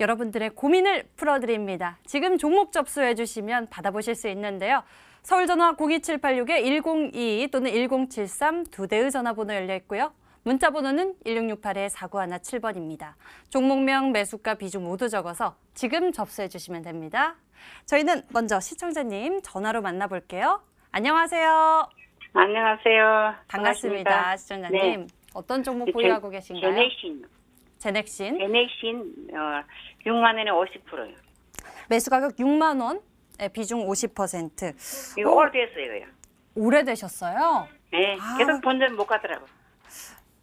여러분들의 고민을 풀어드립니다. 지금 종목 접수해 주시면 받아보실 수 있는데요. 서울전화 02786-1022 또는 1073 두 대의 전화번호 열려 있고요. 문자 번호는 1668-4917번입니다. 종목명, 매수가, 비중 모두 적어서 지금 접수해 주시면 됩니다. 저희는 먼저 시청자님 전화로 만나볼게요. 안녕하세요. 안녕하세요. 반갑습니다. 반갑습니다. 시청자님. 네. 어떤 종목 네, 보유하고 계신가요? 전액신 제넥신. 제넥신 어, 6만 원에 50%요. 매수 가격 6만 원. 어? 네, 비중 50%. 이거 오, 래됐어요 오래되셨어요? 네, 계속 아. 본전 못가더라고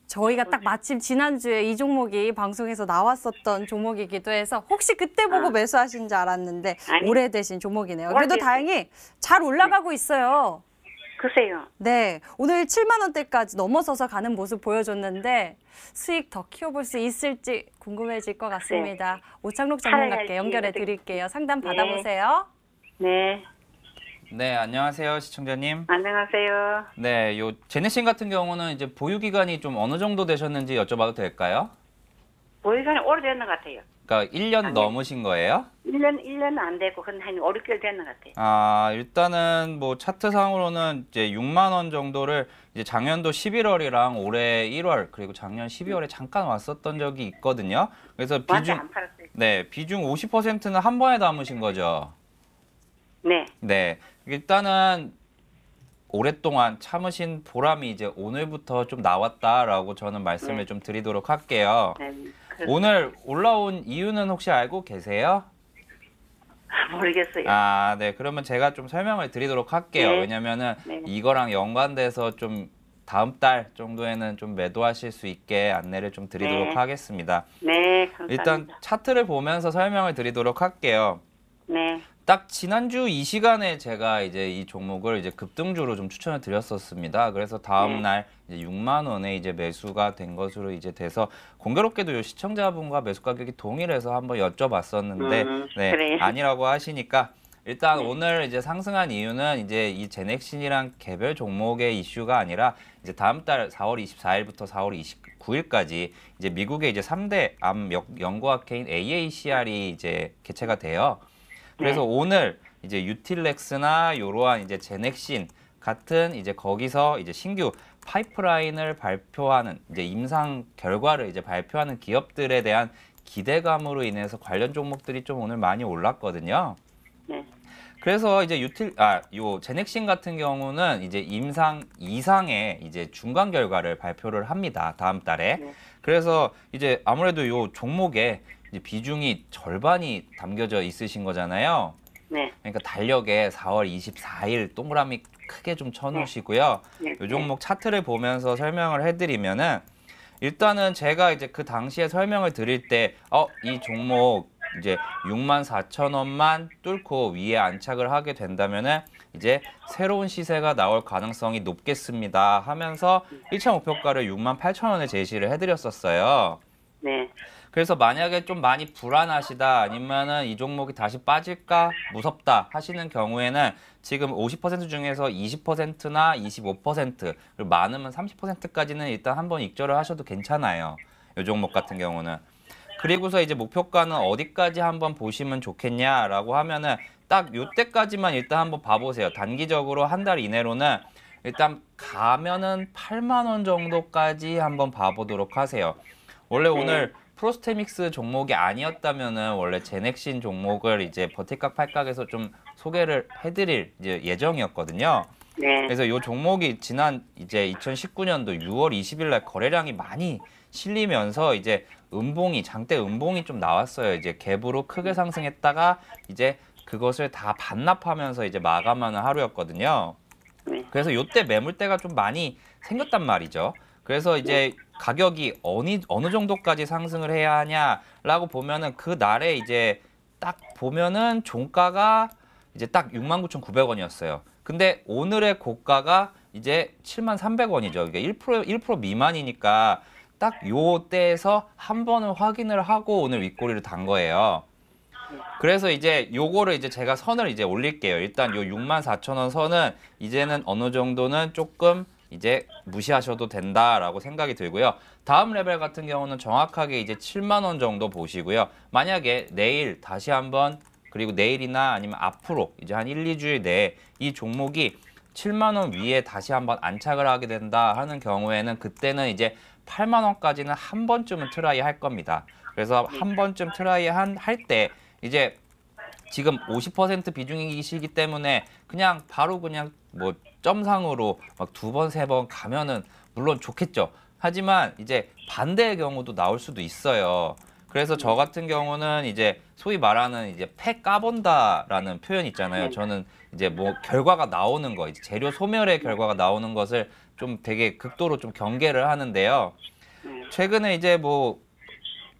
저희가 딱 마침 지난주에 이 종목이 방송에서 나왔었던 종목이기도 해서 혹시 그때 아. 보고 아. 매수하신 줄 알았는데 아니. 오래되신 종목이네요. 그래도 됐어요 다행히 잘 올라가고 네. 있어요. 드세요. 네, 오늘 7만 원대까지 넘어서서 가는 모습 보여줬는데 수익 더 키워볼 수 있을지 궁금해질 것 같습니다. 네. 오창록 전문가께 연결해 네. 드릴게요. 상담 네. 받아보세요. 네. 네, 안녕하세요, 시청자님. 안녕하세요. 네, 요 제네신 같은 경우는 이제 보유 기간이 좀 어느 정도 되셨는지 여쭤봐도 될까요? 보유기간이 오래되는 것 같아요. 그러니까 1년 아니. 넘으신 거예요? 1년, 1년안 되고, 한, 한 5, 6개월 되는 것 같아요. 아, 일단은 뭐 차트상으로는 이제 6만 원 정도를 이제 작년도 11월이랑 올해 1월 그리고 작년 12월에 잠깐 왔었던 적이 있거든요. 그래서 비중 안 팔았어요. 네, 비중 50%는 한 번에 담으신 거죠. 네. 네. 일단은 오랫동안 참으신 보람이 이제 오늘부터 좀 나왔다라고 저는 말씀을 네. 좀 드리도록 할게요. 네, 오늘 올라온 이유는 혹시 알고 계세요? 모르겠어요. 아, 네. 그러면 제가 좀 설명을 드리도록 할게요. 네. 왜냐면은 네. 이거랑 연관돼서 좀 다음 달 정도에는 좀 매도하실 수 있게 안내를 좀 드리도록 네. 하겠습니다. 네, 감사합니다. 일단 차트를 보면서 설명을 드리도록 할게요. 네, 딱 지난주 이 시간에 제가 이제 이 종목을 이제 급등주로 좀 추천을 드렸었습니다. 그래서 다음 음. 날 이제 6만 원에 이제 매수가 된 것으로 이제 돼서 공교롭게도 요 시청자분과 매수 가격이 동일해서 한번 여쭤봤었는데 음, 네, 그래. 아니라고 하시니까 일단 네. 오늘 이제 상승한 이유는 이제 이 제넥신이랑 개별 종목의 이슈가 아니라 이제 다음 달 4월 24일부터 4월 29일까지 이제 미국의 이제 3대 암 연구학회인 AACR이 이제 개최가 돼요. 그래서 네. 오늘 이제 유틸렉스나 이러한 이제 제넥신 같은 이제 거기서 이제 신규 파이프라인을 발표하는 이제 임상 결과를 이제 발표하는 기업들에 대한 기대감으로 인해서 관련 종목들이 좀 오늘 많이 올랐거든요. 네. 그래서 이제 유틸 아 요 제넥신 같은 경우는 이제 임상 이상의 이제 중간 결과를 발표를 합니다 다음 달에 네. 그래서 이제 아무래도 요 종목에 비중이 절반이 담겨져 있으신 거잖아요. 네. 그러니까 달력에 4월 24일 동그라미 크게 좀 쳐놓으시고요. 네. 네. 요 종목 네. 차트를 보면서 설명을 해드리면은 일단은 제가 이제 그 당시에 설명을 드릴 때어이 종목 이제 6만 4천 원만 뚫고 위에 안착을 하게 된다면은 이제 새로운 시세가 나올 가능성이 높겠습니다 하면서 1차 목표가를 6만 8천 원에 제시를 해드렸었어요. 네. 그래서 만약에 좀 많이 불안하시다 아니면은 이 종목이 다시 빠질까 무섭다 하시는 경우에는 지금 50% 중에서 20%나 25% 그리고 많으면 30%까지는 일단 한번 익절을 하셔도 괜찮아요. 이 종목 같은 경우는. 그리고서 이제 목표가는 어디까지 한번 보시면 좋겠냐라고 하면은 딱이때까지만 일단 한번 봐보세요. 단기적으로 한 달 이내로는 일단 가면은 8만 원 정도까지 한번 봐보도록 하세요. 원래 오늘 프로스테믹스 종목이 아니었다면은 원래 제넥신 종목을 이제 버티각 팔각에서 좀 소개를 해드릴 이제 예정이었거든요. 네. 그래서 이 종목이 지난 이제 2019년도 6월 20일 날 거래량이 많이 실리면서 이제 음봉이 장대 음봉이 좀 나왔어요. 이제 갭으로 크게 상승했다가 이제 그것을 다 반납하면서 이제 마감하는 하루였거든요. 네. 그래서 요때 매물대가 좀 많이 생겼단 말이죠. 그래서 이제 가격이 어느 어느 정도까지 상승을 해야 하냐라고 보면은 그 날에 이제 딱 보면은 종가가 이제 딱 69,900원이었어요. 근데 오늘의 고가가 이제 7,300원이죠. 이게 1% 1% 미만이니까 딱 요때에서 한 번은 확인을 하고 오늘 윗꼬리를 단 거예요. 그래서 이제 요거를 이제 제가 선을 이제 올릴게요. 일단 요 64,000원 선은 이제는 어느 정도는 조금 이제 무시하셔도 된다라고 생각이 들고요. 다음 레벨 같은 경우는 정확하게 이제 7만 원 정도 보시고요. 만약에 내일 다시 한번 그리고 내일이나 아니면 앞으로 이제 한 1, 2주일 내에 이 종목이 7만 원 위에 다시 한번 안착을 하게 된다 하는 경우에는 그때는 이제 8만 원까지는 한 번쯤은 트라이 할 겁니다. 그래서 한 번쯤 트라이 한 할 때 이제 지금 50% 비중이시기 때문에 그냥 바로 그냥 뭐 점상으로 막 두 번 세 번 가면은 물론 좋겠죠. 하지만 이제 반대의 경우도 나올 수도 있어요. 그래서 저 같은 경우는 이제 소위 말하는 이제 패 까본다라는 표현 있잖아요. 저는 이제 뭐 결과가 나오는 거, 이제 재료 소멸의 결과가 나오는 것을 좀 되게 극도로 좀 경계를 하는데요. 최근에 이제 뭐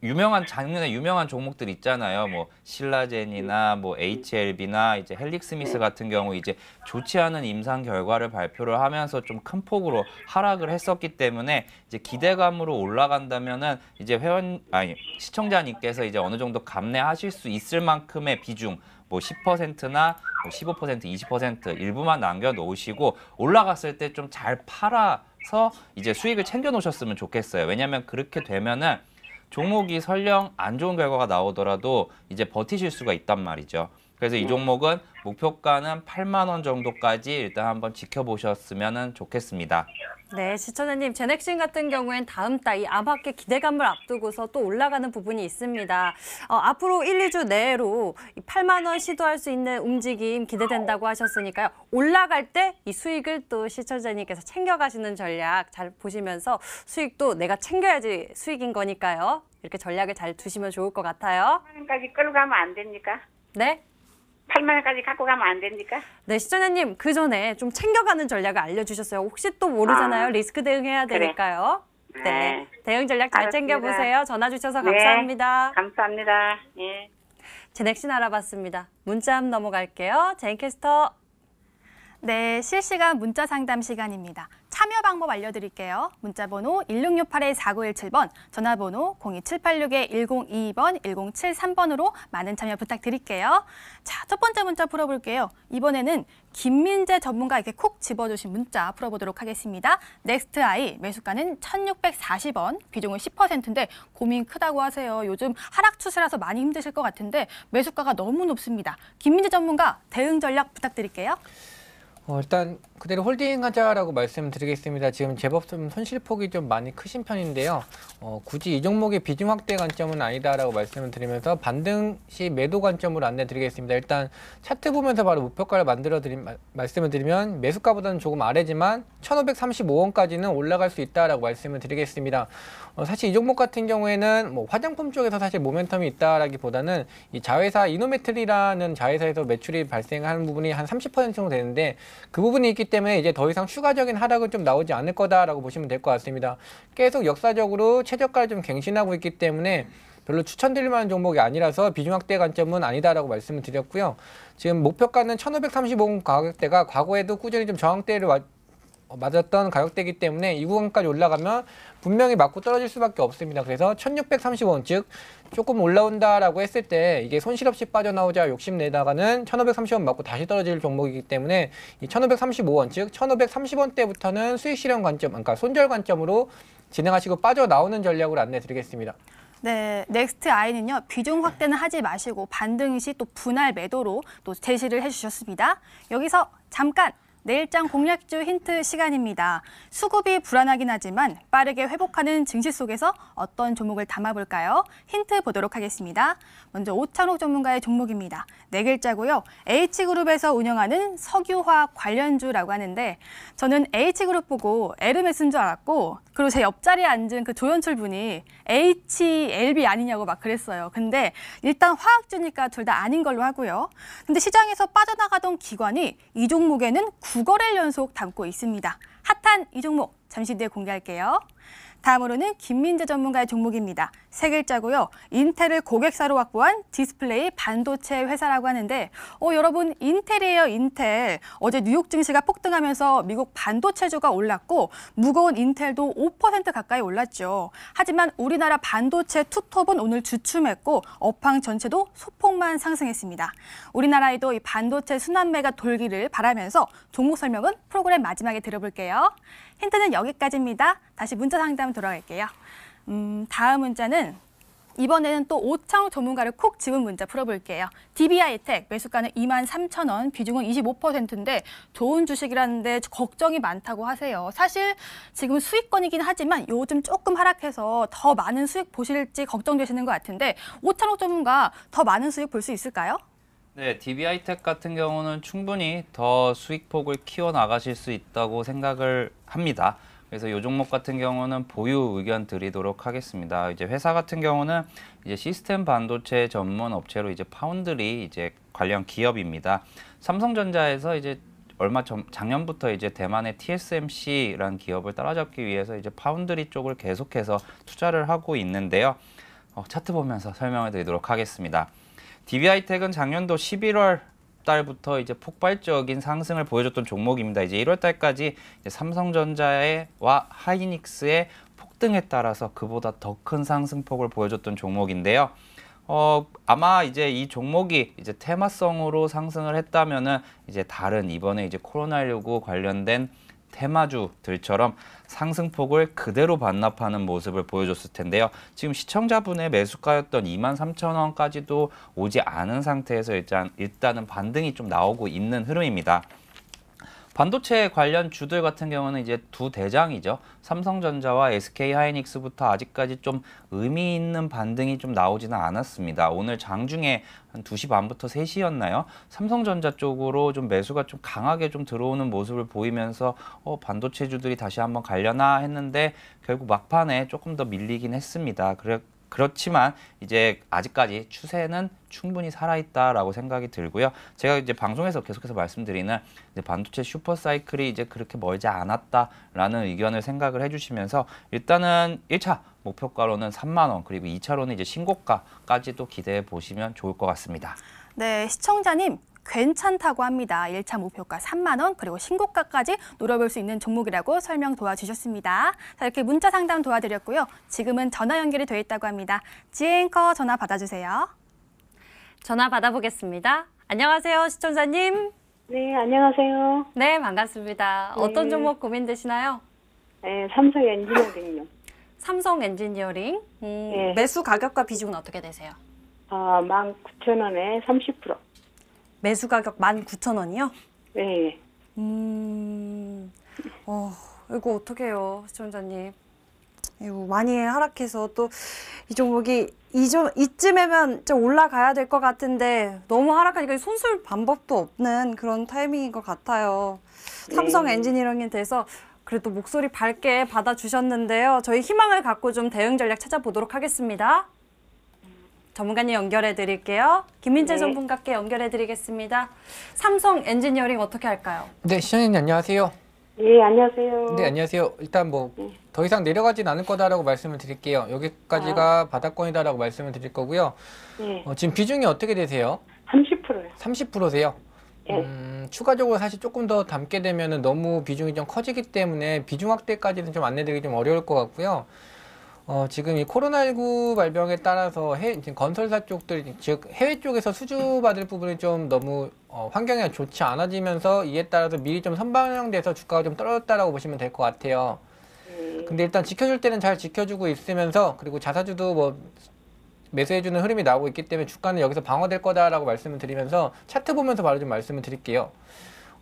유명한 작년에 유명한 종목들 있잖아요. 뭐 신라젠이나 뭐 HLB나 이제 헬릭스미스 같은 경우 이제 좋지 않은 임상 결과를 발표를 하면서 좀 큰 폭으로 하락을 했었기 때문에 이제 기대감으로 올라간다면은 이제 회원 아니 시청자님께서 이제 어느 정도 감내하실 수 있을 만큼의 비중 뭐 10%나 뭐 15%, 20% 일부만 남겨 놓으시고 올라갔을 때 좀 잘 팔아서 이제 수익을 챙겨 놓으셨으면 좋겠어요. 왜냐면 그렇게 되면은 종목이 설령 안 좋은 결과가 나오더라도 이제 버티실 수가 있단 말이죠. 그래서 이 음. 종목은 목표가는 8만 원 정도까지 일단 한번 지켜보셨으면 좋겠습니다. 네, 시천혜님 제넥신 같은 경우엔 다음 달이 암학계 기대감을 앞두고서 또 올라가는 부분이 있습니다. 어, 앞으로 1, 2주 내로 8만 원 시도할 수 있는 움직임 기대된다고 하셨으니까요. 올라갈 때 이 수익을 또 시청자님께서 챙겨가시는 전략 잘 보시면서 수익도 내가 챙겨야지 수익인 거니까요. 이렇게 전략을 잘 두시면 좋을 것 같아요. 8만원까지 끌고 가면 안 됩니까? 네. 8만 원까지 갖고 가면 안 됩니까? 네, 시청자님 그 전에 좀 챙겨가는 전략을 알려주셨어요. 혹시 또 모르잖아요. 아, 리스크 대응해야 그래. 되니까요. 네. 네. 대응 전략 잘 챙겨보세요. 전화 주셔서 감사합니다. 네, 감사합니다. 예. 제넥신 알아봤습니다. 문자 한번 넘어갈게요. 제인캐스터. 네, 실시간 문자 상담 시간입니다. 참여 방법 알려드릴게요. 문자번호 1668-4917번, 전화번호 02786-1022번, 1073번으로 많은 참여 부탁드릴게요. 자, 첫 번째 문자 풀어볼게요. 이번에는 김민재 전문가 이렇게 콕 집어주신 문자 풀어보도록 하겠습니다. 넥스트 아이 매수가는 1640원, 비중은 10%인데 고민 크다고 하세요. 요즘 하락 추세라서 많이 힘드실 것 같은데 매수가가 너무 높습니다. 김민재 전문가 대응 전략 부탁드릴게요. 어, 일단 그대로 홀딩 하자라고 말씀드리겠습니다. 지금 제법 좀 손실폭이 좀 많이 크신 편인데요. 어, 굳이 이 종목의 비중 확대 관점은 아니다라고 말씀을 드리면서 반등 시 매도 관점으로 안내드리겠습니다. 일단 차트 보면서 바로 목표가를 만들어 드림 말씀을 드리면 매수가보다는 조금 아래지만 1,535원까지는 올라갈 수 있다라고 말씀을 드리겠습니다. 어, 사실 이 종목 같은 경우에는 뭐 화장품 쪽에서 사실 모멘텀이 있다라기보다는 이 자회사 이노메트리라는 자회사에서 매출이 발생하는 부분이 한 30% 정도 되는데 그 부분이 있기 때문에 이제 더 이상 추가적인 하락은 좀 나오지 않을 거다라고 보시면 될 것 같습니다. 계속 역사적으로 최저가를 좀 갱신하고 있기 때문에 별로 추천드릴 만한 종목이 아니라서 비중 확대 관점은 아니다라고 말씀을 드렸고요. 지금 목표가는 1535원 가격대가 과거에도 꾸준히 좀 저항대를 어, 맞았던 가격대이기 때문에 이 구간까지 올라가면 분명히 맞고 떨어질 수밖에 없습니다. 그래서 1630원 즉 조금 올라온다라고 했을 때 이게 손실 없이 빠져나오자 욕심내다가는 1530원 맞고 다시 떨어질 종목이기 때문에 이 1535원 즉 1530원대부터는 수익 실현 관점 그러니까 손절 관점으로 진행하시고 빠져나오는 전략으로 안내 드리겠습니다. 네, 넥스트 아이는요. 비중 확대는 하지 마시고 반등 시 또 분할 매도로 또 제시를 해주셨습니다. 여기서 잠깐 내일장 공략주 힌트 시간입니다. 수급이 불안하긴 하지만 빠르게 회복하는 증시 속에서 어떤 종목을 담아볼까요? 힌트 보도록 하겠습니다. 먼저 오찬옥 전문가의 종목입니다. 네 글자고요. H그룹에서 운영하는 석유화 학 관련주라고 하는데 저는 H그룹 보고 에르메스인 줄 알았고 그리고 제 옆자리에 앉은 그 조연출 분이 HLB 아니냐고 막 그랬어요. 근데 일단 화학주니까 둘 다 아닌 걸로 하고요. 근데 시장에서 빠져나가던 기관이 이 종목에는 두거래 연속 담고 있습니다. 핫한 이 종목 잠시 뒤에 공개할게요. 다음으로는 김민재 전문가의 종목입니다. 세 글자고요. 인텔을 고객사로 확보한 디스플레이 반도체 회사라고 하는데 어, 여러분 인텔이에요 인텔. 어제 뉴욕 증시가 폭등하면서 미국 반도체주가 올랐고 무거운 인텔도 5% 가까이 올랐죠. 하지만 우리나라 반도체 투톱은 오늘 주춤했고 업황 전체도 소폭만 상승했습니다. 우리나라에도 이 반도체 순환매가 돌기를 바라면서 종목 설명은 프로그램 마지막에 들어볼게요. 힌트는 여기까지입니다. 다시 문자 상담 돌아갈게요. 음, 다음 문자는 이번에는 또5창욱 전문가를 콕 집은 문자 풀어볼게요. DBI 혜택 매수가는 2만 3천 원, 비중은 25%인데 좋은 주식이라는데 걱정이 많다고 하세요. 사실 지금 수익권이긴 하지만 요즘 조금 하락해서 더 많은 수익 보실지 걱정되시는 것 같은데 5창욱 전문가 더 많은 수익 볼 수 있을까요? 네, DBI텍 같은 경우는 충분히 더 수익폭을 키워 나가실 수 있다고 생각을 합니다. 그래서 요 종목 같은 경우는 보유 의견 드리도록 하겠습니다. 이제 회사 같은 경우는 이제 시스템 반도체 전문 업체로 이제 파운드리 이제 관련 기업입니다. 삼성전자에서 이제 얼마 전 작년부터 이제 대만의 TSMC라는 기업을 따라잡기 위해서 이제 파운드리 쪽을 계속해서 투자를 하고 있는데요. 어, 차트 보면서 설명을 드리도록 하겠습니다. d b 이텍은 작년도 11월 달부터 이제 폭발적인 상승을 보여줬던 종목입니다. 이제 1월 달까지 이제 삼성전자와 하이닉스의 폭등에 따라서 그보다 더 큰 상승폭을 보여줬던 종목인데요. 어, 아마 이제 이 종목이 이제 테마성으로 상승을 했다면은 이제 다른 이번에 이제 코로나19 관련된 테마주들처럼 상승폭을 그대로 반납하는 모습을 보여줬을 텐데요. 지금 시청자분의 매수가였던 23,000원까지도 오지 않은 상태에서 일단, 일단은 반등이 좀 나오고 있는 흐름입니다. 반도체 관련 주들 같은 경우는 이제 두 대장이죠. 삼성전자와 SK하이닉스부터 아직까지 좀 의미 있는 반등이 좀 나오지는 않았습니다. 오늘 장중에 한 2시 반부터 3시였나요? 삼성전자 쪽으로 좀 매수가 좀 강하게 좀 들어오는 모습을 보이면서 어, 반도체주들이 다시 한번 갈려나 했는데 결국 막판에 조금 더 밀리긴 했습니다. 그래, 그렇지만 이제 아직까지 추세는 충분히 살아있다라고 생각이 들고요. 제가 이제 방송에서 계속해서 말씀드리는 반도체 슈퍼사이클이 이제 그렇게 멀지 않았다라는 의견을 생각을 해주시면서 일단은 1차 목표가로는 3만 원 그리고 2차로는 이제 신고가까지도 기대해 보시면 좋을 것 같습니다. 네, 시청자님 괜찮다고 합니다. 1차 목표가 3만 원 그리고 신고가까지 노려볼 수 있는 종목이라고 설명 도와주셨습니다. 자, 이렇게 문자 상담 도와드렸고요. 지금은 전화 연결이 되어 있다고 합니다. 지앵커 전화 받아주세요. 전화 받아보겠습니다. 안녕하세요, 시청자님. 네, 안녕하세요. 네, 반갑습니다. 네. 어떤 종목 고민되시나요? 네, 삼성 엔지니어링요. 삼성 엔지니어링. 음, 네. 매수 가격과 비중은 어떻게 되세요? 아, 19,000원에 30%. 매수 가격 19,000원이요? 네. 음, 어, 이거 어떡해요, 시청자님. 이거 많이 하락해서 또 이 종목이 이점 이쯤에면 좀 올라가야 될 것 같은데 너무 하락하니까 손쓸 방법도 없는 그런 타이밍인 것 같아요. 네. 삼성 엔지니어링에 대해서 그래도 목소리 밝게 받아주셨는데요. 저희 희망을 갖고 좀 대응 전략 찾아보도록 하겠습니다. 전문가님 연결해 드릴게요. 김민재 네. 전문가께 연결해 드리겠습니다. 삼성 엔지니어링 어떻게 할까요? 네, 시장님 안녕하세요. 네, 안녕하세요. 네, 안녕하세요. 일단 뭐더 네. 이상 내려가진 않을 거다라고 말씀을 드릴게요. 여기까지가 아. 바닥권이다라고 말씀을 드릴 거고요. 네. 어, 지금 비중이 어떻게 되세요? 30%요. 30%세요? 예. 음, 추가적으로 사실 조금 더 담게 되면 너무 비중이 좀 커지기 때문에 비중 확대까지는 좀 안내드리기 좀 어려울 것 같고요. 어, 지금 이 코로나19 발병에 따라서 해, 건설사 쪽들, 즉 해외 쪽에서 수주받을 부분이 좀 너무 어, 환경이 좋지 않아지면서 이에 따라서 미리 좀선방향돼서 주가가 좀 떨어졌다라고 보시면 될 것 같아요. 네. 근데 일단 지켜줄 때는 잘 지켜주고 있으면서 그리고 자사주도 뭐 매수해주는 흐름이 나오고 있기 때문에 주가는 여기서 방어될 거다라고 말씀을 드리면서 차트 보면서 바로 좀 말씀을 드릴게요.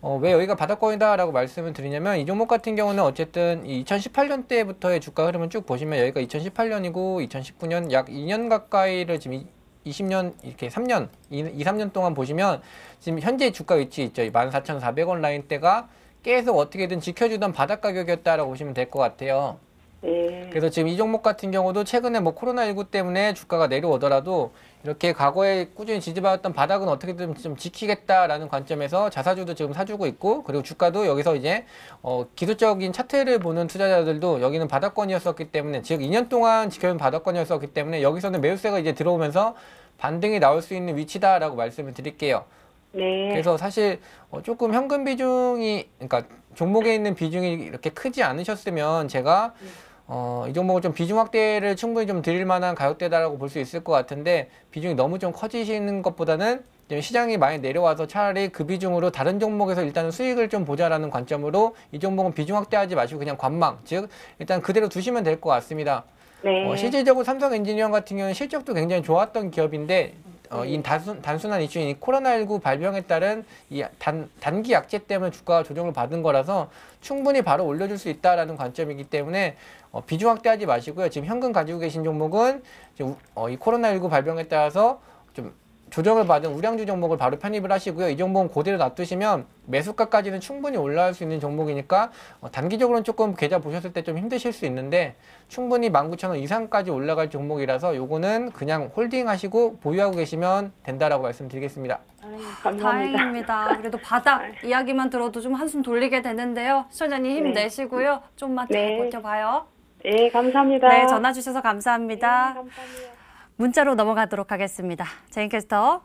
어, 왜 여기가 바닥권이다라고 말씀을 드리냐면 이 종목 같은 경우는 어쨌든 2018년 때부터의 주가 흐름을쭉 보시면 여기가 2018년이고 2019년 약 2년 가까이를 지금 20년 이렇게 3년 2, 3년 동안 보시면 지금 현재 주가 위치 있죠. 14,400원 라인 대가 계속 어떻게든 지켜주던 바닥 가격이었다라고 보시면 될 것 같아요. 예. 그래서 지금 이 종목 같은 경우도 최근에 뭐 코로나19 때문에 주가가 내려오더라도 이렇게 과거에 꾸준히 지지받았던 바닥은 어떻게든 좀 지키겠다라는 관점에서 자사주도 지금 사주고 있고 그리고 주가도 여기서 이제 어 기술적인 차트를 보는 투자자들도 여기는 바닥권이었었기 때문에 즉 2년 동안 지켜온 바닥권이었었기 때문에 여기서는 매수세가 이제 들어오면서 반등이 나올 수 있는 위치다라고 말씀을 드릴게요. 네. 그래서 사실 어 조금 현금 비중이 그러니까 종목에 있는 비중이 이렇게 크지 않으셨으면 제가 음. 어, 이 종목은 좀 비중 확대를 충분히 좀 드릴 만한 가격대다라고 볼 수 있을 것 같은데 비중이 너무 좀 커지시는 것보다는 시장이 많이 내려와서 차라리 그 비중으로 다른 종목에서 일단은 수익을 좀 보자라는 관점으로 이 종목은 비중 확대하지 마시고 그냥 관망 즉 일단 그대로 두시면 될 것 같습니다. 네. 어, 실질적으로 삼성 엔지니어 같은 경우는 실적도 굉장히 좋았던 기업인데 어, 이 네. 단순, 단순한 이슈인 코로나19 발병에 따른 이 단, 단기 약제 때문에 주가 조정을 받은 거라서 충분히 바로 올려줄 수 있다라는 관점이기 때문에 어, 비중 확대하지 마시고요. 지금 현금 가지고 계신 종목은 지금, 어, 이 코로나19 발병에 따라서 좀 조정을 받은 우량주 종목을 바로 편입을 하시고요. 이 종목은 고대로 놔두시면 매수가까지는 충분히 올라갈 수 있는 종목이니까 어, 단기적으로는 조금 계좌 보셨을 때 좀 힘드실 수 있는데 충분히 19,000원 이상까지 올라갈 종목이라서 요거는 그냥 홀딩 하시고 보유하고 계시면 된다라고 말씀드리겠습니다. 아, 감사합니다. 다행입니다. 그래도 바닥 아, 네. 이야기만 들어도 좀 한숨 돌리게 되는데요. 시청자님 힘내시고요. 네. 좀만 더 네. 버텨봐요. 네, 감사합니다. 네, 전화 주셔서 감사합니다. 네, 감사합니다. 문자로 넘어가도록 하겠습니다. 제인 캐스터.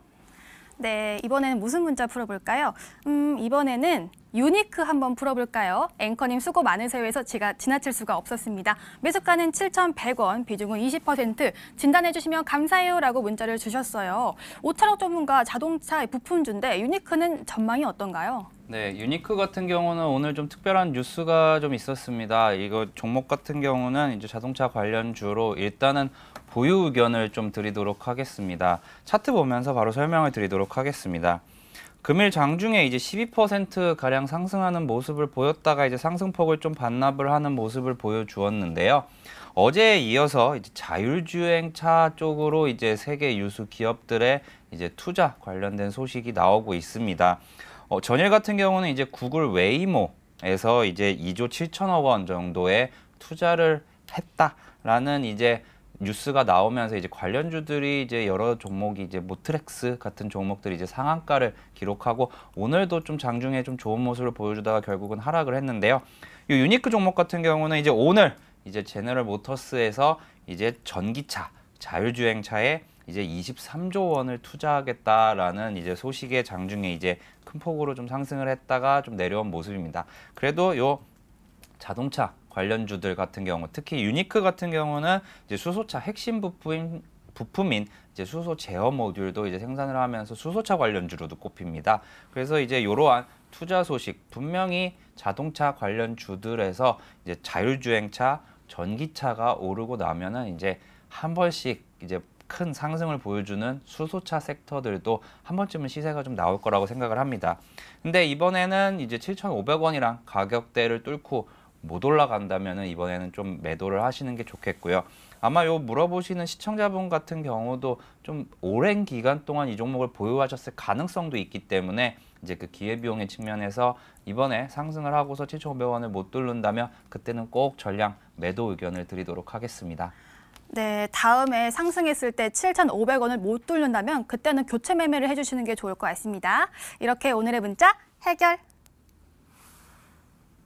네, 이번에는 무슨 문자 풀어볼까요? 음, 이번에는 유니크 한번 풀어볼까요? 앵커님 수고 많으세요에서 지가 지나칠 수가 없었습니다. 매수가는 7,100원, 비중은 20%, 진단해주시면 감사해요라고 문자를 주셨어요. 오차로 전문가 자동차 부품주인데 유니크는 전망이 어떤가요? 네, 유니크 같은 경우는 오늘 좀 특별한 뉴스가 좀 있었습니다. 이거 종목 같은 경우는 이제 자동차 관련 주로 일단은 보유 의견을 좀 드리도록 하겠습니다. 차트 보면서 바로 설명을 드리도록 하겠습니다. 금일 장중에 이제 12% 가량 상승하는 모습을 보였다가 이제 상승폭을 좀 반납을 하는 모습을 보여주었는데요. 어제에 이어서 이제 자율주행차 쪽으로 이제 세계 유수 기업들의 이제 투자 관련된 소식이 나오고 있습니다. 어, 전일 같은 경우는 이제 구글 웨이모에서 이제 2조 7천억 원 정도의 투자를 했다라는 이제 뉴스가 나오면서 이제 관련주들이 이제 여러 종목이 이제 모트렉스 같은 종목들이 이제 상한가를 기록하고 오늘도 좀 장중에 좀 좋은 모습을 보여주다가 결국은 하락을 했는데요. 이 유니크 종목 같은 경우는 이제 오늘 이제 제너럴 모터스에서 이제 전기차 자율주행차에 이제 23조 원을 투자하겠다라는 이제 소식에 장중에 이제 큰 폭으로 좀 상승을 했다가 좀 내려온 모습입니다. 그래도 요 자동차 관련주들 같은 경우 특히 유니크 같은 경우는 이제 수소차 핵심 부품인 부품인 이제 수소 제어 모듈도 이제 생산을 하면서 수소차 관련주로도 꼽힙니다. 그래서 이제 이러한 투자 소식 분명히 자동차 관련 주들에서 이제 자율주행차, 전기차가 오르고 나면은 이제 한 번씩 이제 큰 상승을 보여주는 수소차 섹터들도 한 번쯤은 시세가 좀 나올 거라고 생각을 합니다. 근데 이번에는 이제 7,500원이랑 가격대를 뚫고 못 올라간다면 이번에는 좀 매도를 하시는 게 좋겠고요. 아마 요 물어보시는 시청자분 같은 경우도 좀 오랜 기간 동안 이 종목을 보유하셨을 가능성도 있기 때문에 이제 그 기회비용의 측면에서 이번에 상승을 하고서 7,500원을 못 뚫는다면 그때는 꼭 전량 매도 의견을 드리도록 하겠습니다. 네, 다음에 상승했을 때 7,500원을 못 뚫는다면 그때는 교체 매매를 해주시는 게 좋을 것 같습니다. 이렇게 오늘의 문자 해결